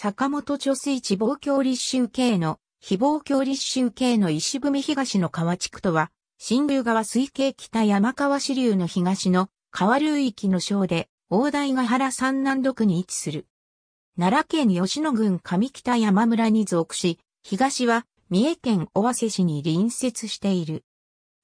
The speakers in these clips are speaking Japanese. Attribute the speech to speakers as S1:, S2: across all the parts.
S1: 坂本貯水池防橋立州系の非防橋立州系の石踏東の川地区とは、新流川水系北山川支流の東の川流域の省で、大台ヶ原山南独に位置する。奈良県吉野郡上北山村に属し、東は三重県尾鷲市に隣接している。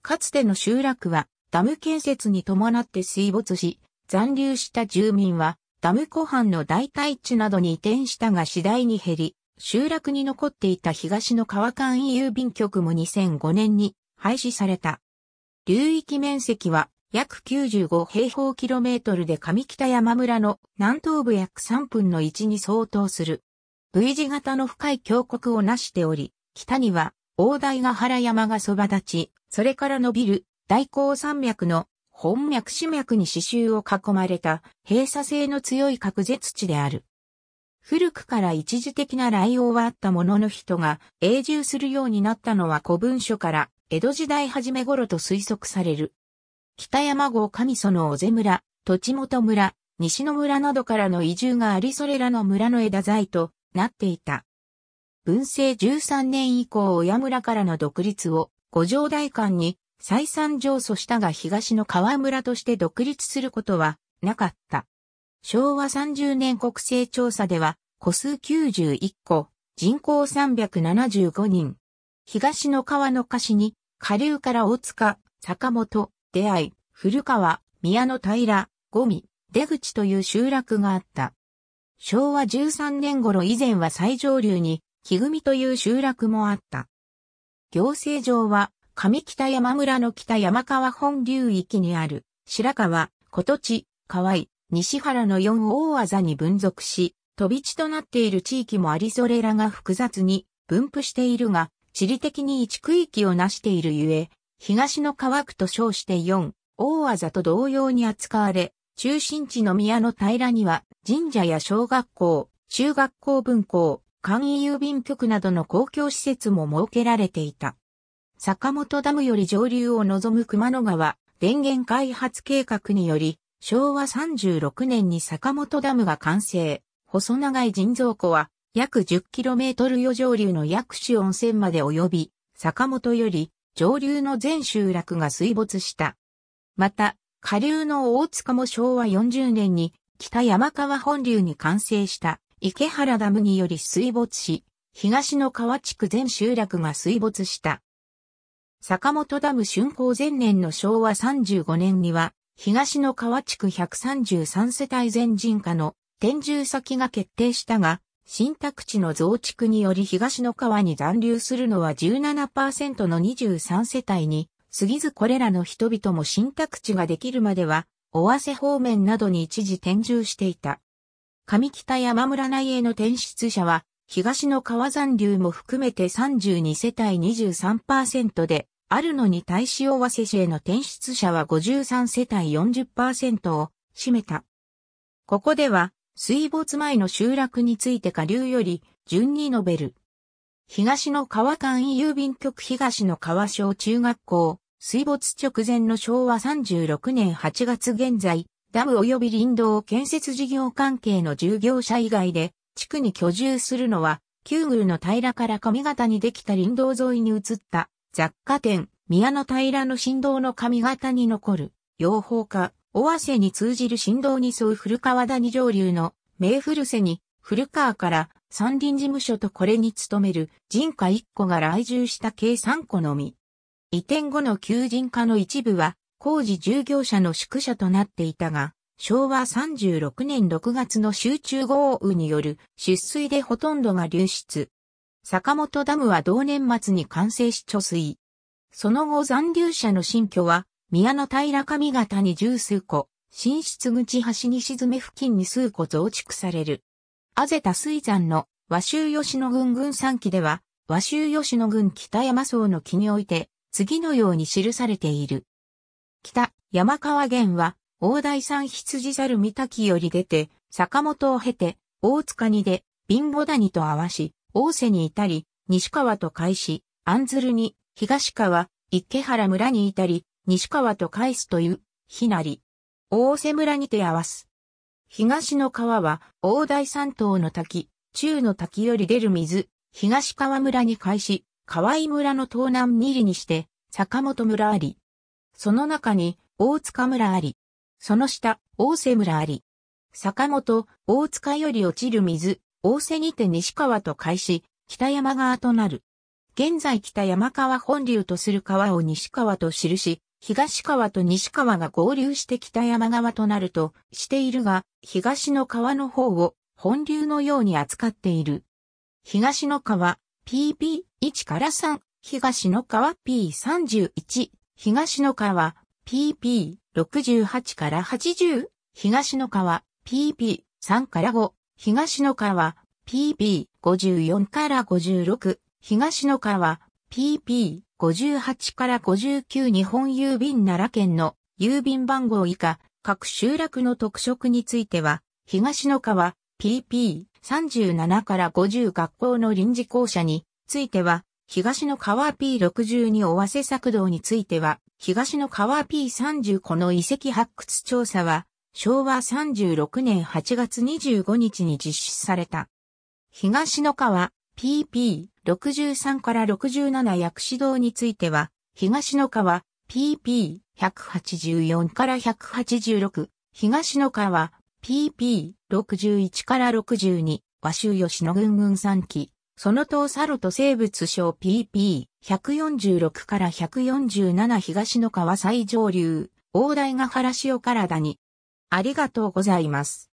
S1: かつての集落はダム建設に伴って水没し、残留した住民はダム湖畔の代替地などに移転したが次第に減り、集落に残っていた東の川間郵便局も2005年に廃止された。流域面積は約95平方キロメートルで上北山村の南東部約3分の1に相当する。V 字型の深い峡谷をなしており、北には大台ヶ原山がそば立ち、それから伸びる大高山脈の本脈死脈に刺繍を囲まれた閉鎖性の強い隔絶地である。古くから一時的な来往はあったものの人が永住するようになったのは古文書から江戸時代初め頃と推測される。北山郷上園尾瀬村、土地元村、西野村などからの移住がありそれらの村の枝材となっていた。文政13年以降親村からの独立を五条大官に再三上訴したが東の川村として独立することはなかった。昭和30年国勢調査では、個数91個、人口375人。東の川の歌詞に、下流から大塚、坂本、出会い、古川、宮の平、五味、出口という集落があった。昭和13年頃以前は最上流に、木組という集落もあった。行政上は上北山村の北山川本流域にある、白川、今年、地、河合、西原の四大技に分属し、飛び地となっている地域もありそれらが複雑に分布しているが、地理的に一区域を成しているゆえ、東の川区と称して四大技と同様に扱われ、中心地の宮の平には神社や小学校、中学校分校、簡易郵便局などの公共施設も設けられていた。坂本ダムより上流を望む熊野川電源開発計画により、昭和36年に坂本ダムが完成。細長い人造湖は約 10km 余上流の薬種温泉まで及び、坂本より上流の全集落が水没した。また、下流の大塚も昭和40年に北山川本流に完成した池原ダムにより水没し、東の川地区全集落が水没した。坂本ダム竣工前年の昭和35年には、東の川地区133世帯全人家の転住先が決定したが、新宅地の増築により東の川に残留するのは17%の23世帯に、過ぎずこれらの人々も新宅地ができるまでは、尾瀬方面などに一時転住していた。上北山村内への転出者は、東の川残留も含めて32世帯23%で、あるのに対し尾鷲市への転出者は53世帯40%を占めた。ここでは、水没前の集落について下流より、順に述べる。東の川間郵便局東の川小中学校、水没直前の昭和36年8月現在、ダム及び林道建設事業関係の従業者以外で、地区に居住するのは、旧宮の平から上方にできた林道沿いに移った雑貨店、宮の平の振動の髪型に残る、養蜂家、尾瀬に通じる振動に沿う古川谷上流の、名古瀬に、古川から山林事務所とこれに勤める人家一個が来住した計三個のみ。移転後の求人家の一部は工事従業者の宿舎となっていたが、昭和36年6月の集中豪雨による出水でほとんどが流出。坂本ダムは同年末に完成し貯水。その後残留者の新居は、宮の平上方に十数個、新出口端に沈め付近に数個増築される。あぜた水山の和州吉野郡郡三期では、和州吉野郡北山荘の木において、次のように記されている。北山川源は、大台山羊猿三滝より出て、坂本を経て、大塚にで、貧乏谷と合わし、大瀬に至り、西川と返し、安鶴に、東川、池原村に至り、西川と返すという、ひなり。大瀬村にて合わす。東の川は、大台三島の滝、中の滝より出る水、東川村に返し、河井村の東南二里にして、坂本村あり。その中に、大塚村あり。その下、大瀬村あり。坂本、大塚より落ちる水、大瀬にて西川と開始、北山川となる。現在北山川本流とする川を西川と記し、東川と西川が合流して北山川となるとしているが、東の川の方を本流のように扱っている。東の川 PP1 から3、東の川 P31、東の川 PP68 から80、東の川 PP3 から5、東の川 PP54 から56、東の川 PP58 から59日本郵便奈良県の郵便番号以下各集落の特色については、東の川 PP37 から50学校の臨時校舎については、東の川 P62 尾鷲作動については、東の川 P30 この遺跡発掘調査は、昭和36年8月25日に実施された。東野川 PP63 から67薬師堂については、東野川 PP184 から186、東野川 PP61 から62、和州吉野軍軍三期、その東サロと生物省 PP146 から147東野川最上流、大台ヶ原塩体に、ありがとうございます。